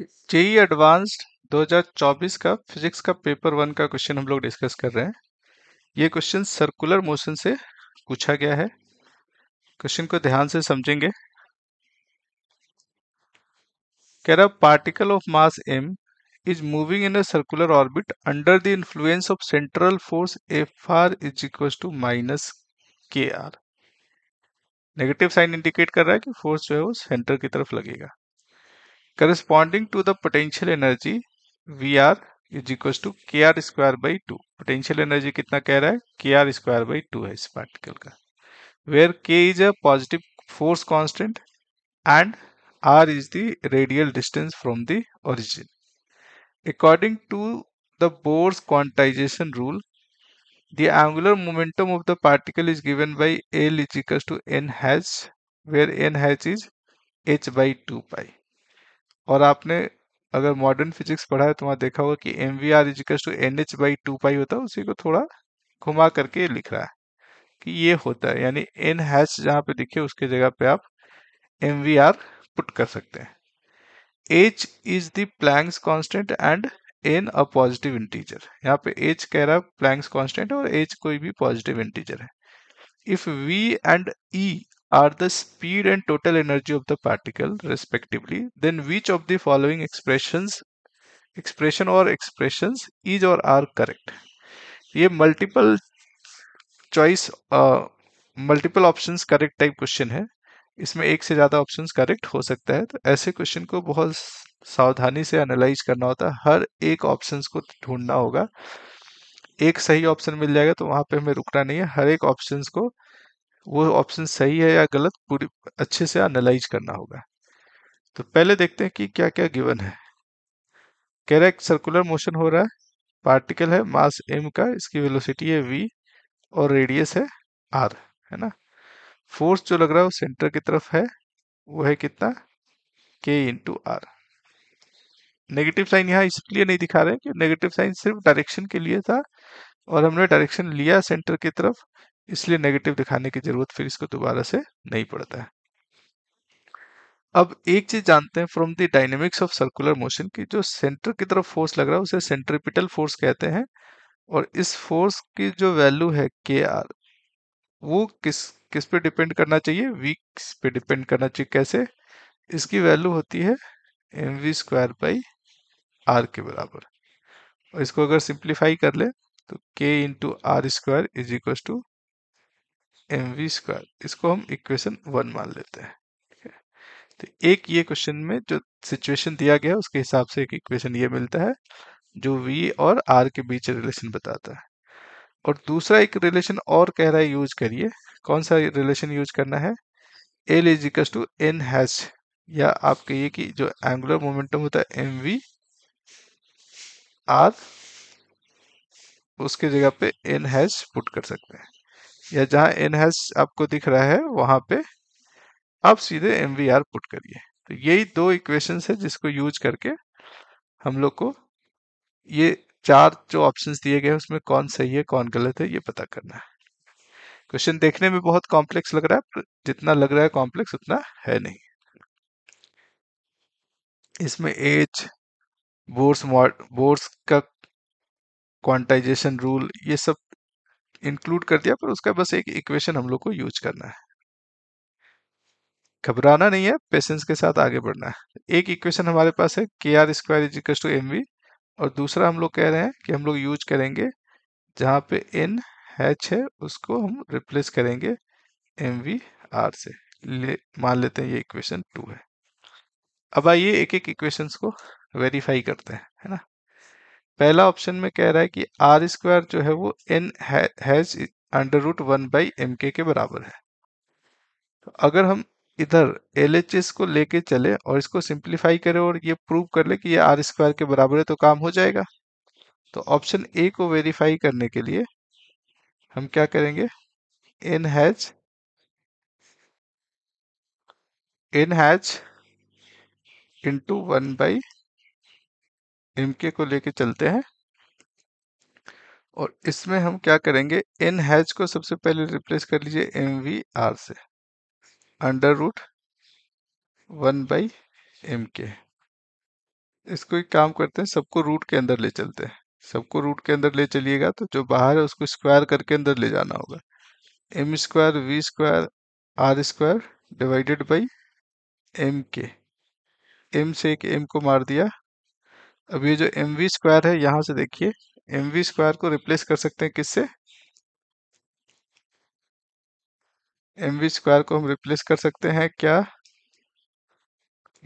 JEE advanced 2024 का physics का paper one का क्वेश्चन हम लोग डिस्कस कर रहे हैं ये क्वेश्चन सर्कुलर मोशन से पूछा गया है क्वेश्चन को ध्यान से समझेंगे कह रहा particle of mass M is moving in a circular orbit under the influence of central force F R is equal to minus K R negative sign indicate कर रहा है कि फोर्स जो है वो सेंटर की तरफ लगेगा corresponding to the potential energy Vr is equals to Kr square by 2. Potential energy kitna keh raha Kr square by 2 is particle Where K is a positive force constant and R is the radial distance from the origin. According to the Bohr's quantization rule, the angular momentum of the particle is given by L is equals to n h, where n h is H by 2 pi. और आपने अगर modern physics पढ़ा है तो वहां देखा होगा कि M V R is equals to N H by two pi होता है उसी को थोड़ा घुमा करके लिख रहा है कि ये होता है यानी एन हैच जहाँ पे दिखे उसके जगह पे आप एम वी आर पुट कर सकते हैं H is the constant and N a positive integer यहाँ पे एच कह रहा है प्लैंग्स कॉन्स्टेंट और एच कोई भी पॉजिटिव इंटीजर है if V and E are the speed and total energy of the particle respectively, then which of the following expressions expression or expressions is or are correct? ये multiple choice multiple options correct type question है इसमें एक से ज़्यादा options correct हो सकता है तो ऐसे क्वेश्चन को बहुत सावधानी से एनालाइज करना होता है हर एक ऑप्शंस को ढूंढना होगा एक सही ऑप्शन मिल जाएगा तो वहाँ पे हमें रुकना नहीं है हर एक ऑप्शंस को वो ऑप्शन सही है या गलत पूरी अच्छे से एनालाइज करना होगा तो पहले देखते हैं कि क्या क्या गिवन है कह रहा है सर्कुलर मोशन हो रहा है पार्टिकल है मास एम का इसकी वेलोसिटी है वी और रेडियस है आर है ना फोर्स जो लग रहा है वो सेंटर की तरफ है वो है कितना के इंटू आर नेगेटिव साइन यहाँ इसलिए नहीं दिखा रहे हैं कि नेगेटिव साइन सिर्फ डायरेक्शन के लिए था और हमने डायरेक्शन लिया सेंटर की तरफ इसलिए नेगेटिव दिखाने की जरूरत फिर इसको दोबारा से नहीं पड़ता है अब एक चीज जानते हैं from the dynamics of circular motion की जो सेंटर की तरफ फोर्स लग रहा है उसे सेंट्रिपिटल फोर्स कहते हैं और इस फोर्स की जो वैल्यू है के आर वो किस किस पे डिपेंड करना चाहिए वीक्स पे डिपेंड करना चाहिए कैसे इसकी वैल्यू होती है M we square by R के बराबर और इसको अगर सिंप्लीफाई कर ले तो K into R square is equal to M we square इसको हम इक्वेशन वन मान लेते हैं ठीक है तो एक ये क्वेश्चन में जो सिचुएशन दिया गया उसके हिसाब से एक इक्वेशन ये मिलता है जो वी और आर के बीच रिलेशन बताता है और दूसरा एक रिलेशन और कह रहा है यूज करिए कौन सा रिलेशन यूज करना है L is equal to N H या आप कहिए कि जो एंगुलर मोमेंटम होता है एम वी आर उसके जगह पे एन हैच पुट कर सकते हैं या जहां इनहेस आपको दिख रहा है वहां पे आप सीधे एम पुट करिए तो यही दो इक्वेशन है जिसको यूज करके हम लोग को ये चार जो ऑप्शंस दिए गए उसमें कौन सही है कौन गलत है ये पता करना है क्वेश्चन देखने में बहुत कॉम्प्लेक्स लग रहा है जितना लग रहा है कॉम्प्लेक्स उतना है नहीं इसमें एज बोर्स बोर्स का क्वांटाइजेशन रूल ये सब इंक्लूड कर दिया पर उसका बस एक इक्वेशन हम लोग को यूज करना है घबराना नहीं है पेशेंस के साथ आगे बढ़ना है एक इक्वेशन हमारे पास है K are square इजिकल्स to M V और दूसरा हम लोग कह रहे हैं कि हम लोग यूज करेंगे जहां पे एन हैच है उसको हम रिप्लेस करेंगे एम वी आर से ले मान लेते हैं ये इक्वेशन टू है अब आइए एक एक इक्वेशंस को वेरीफाई करते हैं है ना पहला ऑप्शन में कह रहा है कि आर स्क्वायर जो है वो N has under root one by M K के बराबर है तो अगर हम इधर एल एच एस को लेके चले और इसको सिंप्लीफाई करें और ये प्रूव कर ले कि ये आर स्क्वायर के बराबर है तो काम हो जाएगा तो ऑप्शन ए को वेरीफाई करने के लिए हम क्या करेंगे N has N has into one by MK को लेके चलते हैं और इसमें हम क्या करेंगे एन हैच को सबसे पहले रिप्लेस कर लीजिए एम वी आर से under root one by M K इसको एक काम करते हैं सबको रूट के अंदर ले चलते हैं सबको रूट के अंदर ले चलिएगा तो जो बाहर है उसको स्क्वायर करके अंदर ले जाना होगा M square we square R square divided by M K M से एक एम को मार दिया अब ये जो एम वी स्क्वायर है यहां से देखिए एम वी स्क्वायर को रिप्लेस कर सकते हैं किससे एम वी स्क्वायर को हम रिप्लेस कर सकते हैं क्या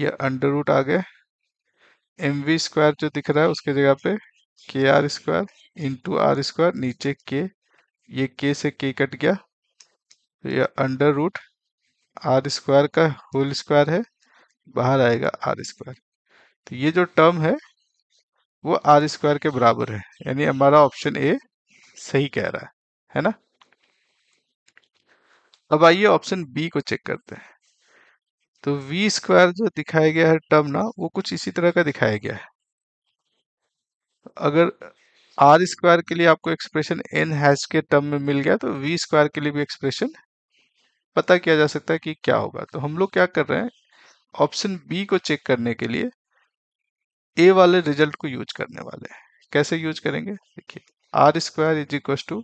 ये अंडर रूट आ गए एम वी स्क्वायर जो दिख रहा है उसके जगह पे K are square into R square नीचे के ये के से के कट गया तो यह अंडर रूट आर स्क्वायर का होल स्क्वायर है बाहर आएगा आर स्क्वायर तो ये जो टर्म है वो आर स्क्वायर के बराबर है यानी हमारा ऑप्शन ए सही कह रहा है है ना अब आइए ऑप्शन बी को चेक करते हैं तो वी स्क्वायर जो दिखाया गया है टर्म ना वो कुछ इसी तरह का दिखाया गया है अगर आर स्क्वायर के लिए आपको एक्सप्रेशन एन हैच के टर्म में मिल गया तो वी स्क्वायर के लिए भी एक्सप्रेशन पता किया जा सकता है कि क्या होगा तो हम लोग क्या कर रहे हैं ऑप्शन बी को चेक करने के लिए ए वाले रिजल्ट को यूज करने वाले हैं कैसे यूज करेंगे देखिए r square is equal to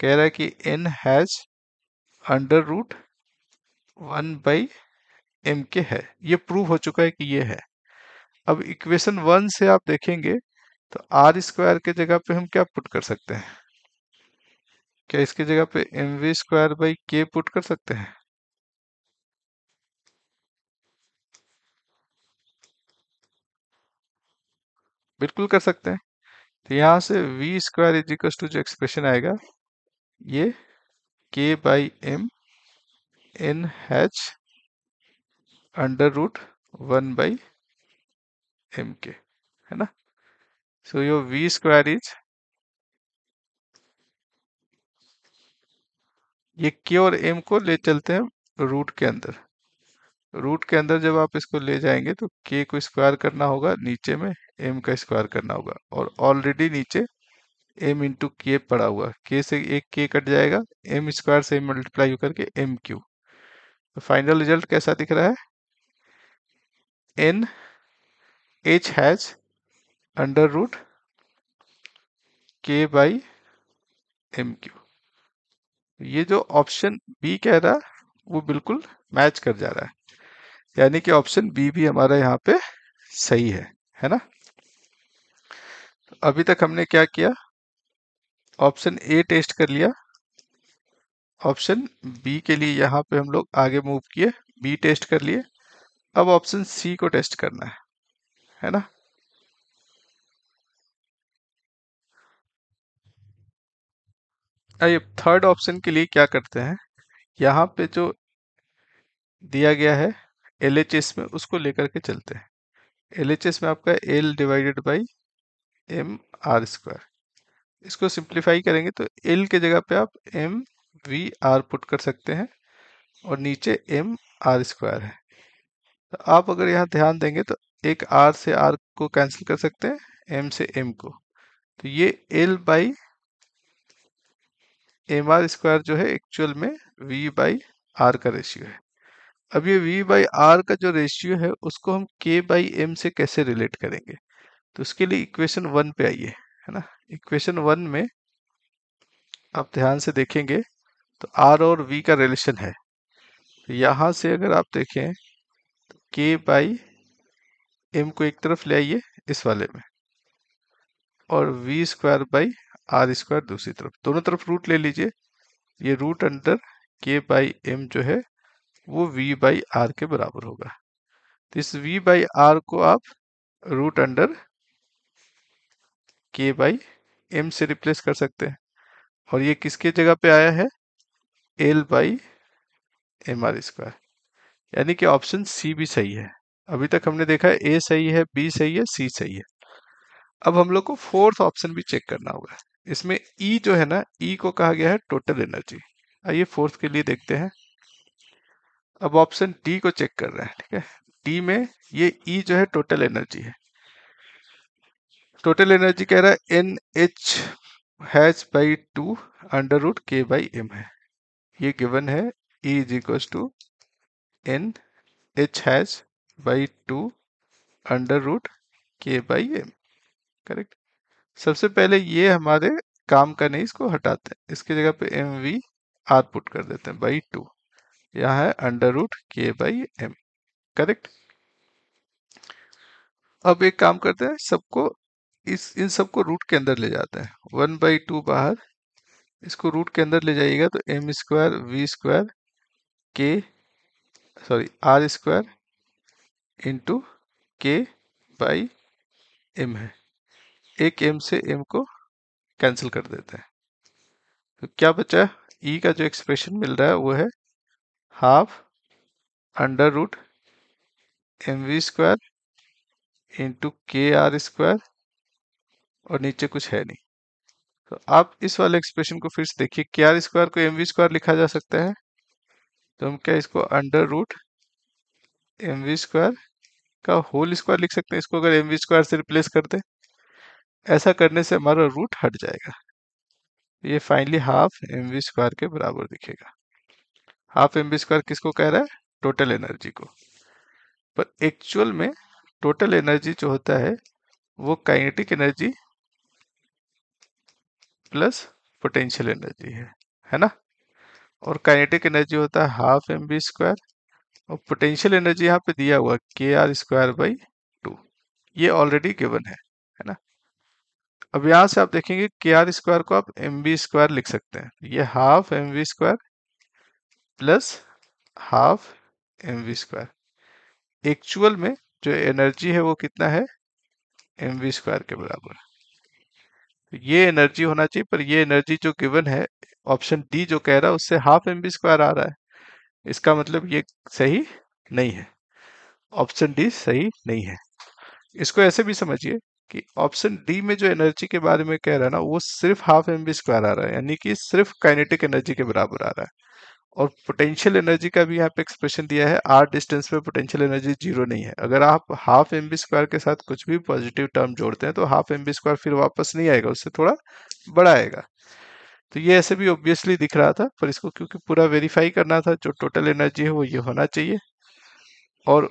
कह रहा है कि n has under root one by M k है ये प्रूव हो चुका है कि ये है अब इक्वेशन वन से आप देखेंगे तो आर स्क्वायर के जगह पे हम क्या पुट कर सकते हैं क्या इसके जगह पे m we square by k put कर सकते हैं बिल्कुल कर सकते हैं तो यहाँ से वी स्क्वायर इजिकल्स टू जो एक्सप्रेशन आएगा ये k by m n h under root one by M k है ना so your v square is ये के और एम को ले चलते हैं रूट के अंदर रूट के अंदर जब आप इसको ले जाएंगे तो के को स्क्वायर करना होगा नीचे में एम का स्क्वायर करना होगा और ऑलरेडी नीचे एम इंटू के पड़ा हुआ के से एक के कट जाएगा एम स्क्वायर से मल्टीप्लाई होकर के एम क्यू तो फाइनल रिजल्ट कैसा दिख रहा है n h h under root k by m q ये जो ऑप्शन बी कह रहा वो बिल्कुल मैच कर जा रहा है यानी कि ऑप्शन बी भी हमारा यहाँ पे सही है है ना तो अभी तक हमने क्या किया ऑप्शन ए टेस्ट कर लिया ऑप्शन बी के लिए यहाँ पे हम लोग आगे मूव किए बी टेस्ट कर लिए अब ऑप्शन सी को टेस्ट करना है है ना आइए थर्ड ऑप्शन के लिए क्या करते हैं यहाँ पे जो दिया गया है एल में उसको लेकर के चलते हैं एल में आपका l divided by m r square इसको सिंप्लीफाई करेंगे तो एल के जगह पे आप एम वी आर पुट कर सकते हैं और नीचे एम आर स्क्वायर है तो आप अगर यहाँ ध्यान देंगे तो एक आर से आर को कैंसिल कर सकते हैं एम से एम को तो ये l by m r square जो है एक्चुअल में वी बाई आर का रेशियो है अब ये वी बाई आर का जो रेशियो है उसको हम के बाई एम से कैसे रिलेट करेंगे तो उसके लिए इक्वेशन वन पे आइए है ना इक्वेशन वन में आप ध्यान से देखेंगे तो आर और वी का रिलेशन है तो यहां से अगर आप देखें तो के बाई एम को एक तरफ ले आइए इस वाले में और v square by r square दूसरी तरफ दोनों तरफ रूट ले लीजिए ये root under k by m जो है वो v बाई आर के बराबर होगा तो इस v बाई आर को आप root under k by m से रिप्लेस कर सकते हैं और ये किसके जगह पे आया है l by m r square यानी कि ऑप्शन सी भी सही है अभी तक हमने देखा है ए सही है बी सही है सी सही है अब हम लोग को फोर्थ ऑप्शन भी चेक करना होगा इसमें ई e जो है ना ई e को कहा गया है टोटल एनर्जी आइए फोर्थ के लिए देखते हैं अब ऑप्शन डी को चेक कर रहे हैं ठीक है डी में ये ई e जो है टोटल एनर्जी है टोटल एनर्जी कह रहा है n h h by two under root k by m है ये गिवन है E is equal to N h h by two under root k by m correct सबसे पहले ये हमारे काम का नहीं इसको हटाते हैं इसकी जगह पे एम वी आर पुट कर देते हैं बाई टू यह है under root k by m correct अब एक काम करते हैं सबको इस इन सबको रूट के अंदर ले जाते हैं वन बाई टू बाहर इसको रूट के अंदर ले जाइएगा तो m square we square k sorry r square into k by m है एक एम से एम को कैंसिल कर देते हैं तो क्या बचा ई e का जो एक्सप्रेशन मिल रहा है वो है half under root m we square into k are square और नीचे कुछ है नहीं तो आप इस वाले एक्सप्रेशन को फिर से देखिए के आर स्क्वायर को एम वी स्क्वायर लिखा जा सकता है तो हम क्या इसको under root m we square का होल स्क्वायर लिख सकते हैं इसको अगर एम वी स्क्वायर से रिप्लेस कर दे ऐसा करने से हमारा रूट हट जाएगा ये finally half m we square के बराबर दिखेगा हाफ एम बी स्क्वायर किसको कह रहा है टोटल एनर्जी को पर एक्चुअल में टोटल एनर्जी जो होता है वो kinetic energy plus potential energy है है ना और काइनेटिक एनर्जी होता है हाफ एम बी स्क्वायर और पोटेंशियल एनर्जी यहाँ पे दिया हुआ k are square by two ये ऑलरेडी गिवन है है ना अब यहां से आप देखेंगे के आर स्क्वायर को आप एम बी स्क्वायर लिख सकते हैं ये half m v square plus half m we square actual में जो एनर्जी है वो कितना है एम वी स्क्वायर के बराबर तो ये एनर्जी होना चाहिए पर ये एनर्जी जो गिवन है ऑप्शन डी जो कह रहा है उससे हाफ एम वी स्क्वायर आ रहा है इसका मतलब ये सही नहीं है ऑप्शन डी सही नहीं है इसको ऐसे भी समझिए कि ऑप्शन डी में जो एनर्जी के बारे में कह रहा है ना वो सिर्फ हाफ एम बी स्क्वायर आ रहा है यानी कि सिर्फ काइनेटिक एनर्जी के बराबर आ रहा है और पोटेंशियल एनर्जी का भी यहाँ पे एक्सप्रेशन दिया है आर डिस्टेंस पे पोटेंशियल एनर्जी जीरो नहीं है अगर आप हाफ एम बी स्क्वायर के साथ कुछ भी पॉजिटिव टर्म जोड़ते हैं तो हाफ एम बी स्क्वायर फिर वापस नहीं आएगा उससे थोड़ा बड़ा आएगा तो ये ऐसे भी ऑब्वियसली दिख रहा था पर इसको क्योंकि पूरा वेरीफाई करना था जो टोटल एनर्जी है वो ये होना चाहिए और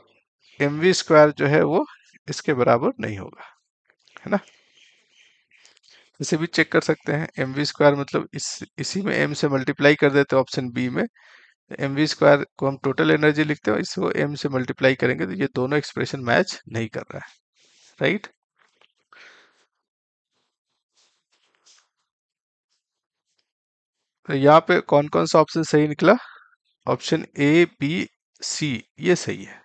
एम वी स्क्वायर जो है वो इसके बराबर नहीं होगा है ना इसे भी चेक कर सकते हैं एम वी स्क्वायर मतलब इस इसी में एम से मल्टीप्लाई कर देते हैं ऑप्शन बी में एम वी स्क्वायर को हम टोटल एनर्जी लिखते हैं इसको एम से मल्टीप्लाई करेंगे तो ये दोनों एक्सप्रेशन मैच नहीं कर रहा है राइट तो यहाँ पे कौन कौन सा ऑप्शन सही निकला ऑप्शन ए बी सी ये सही है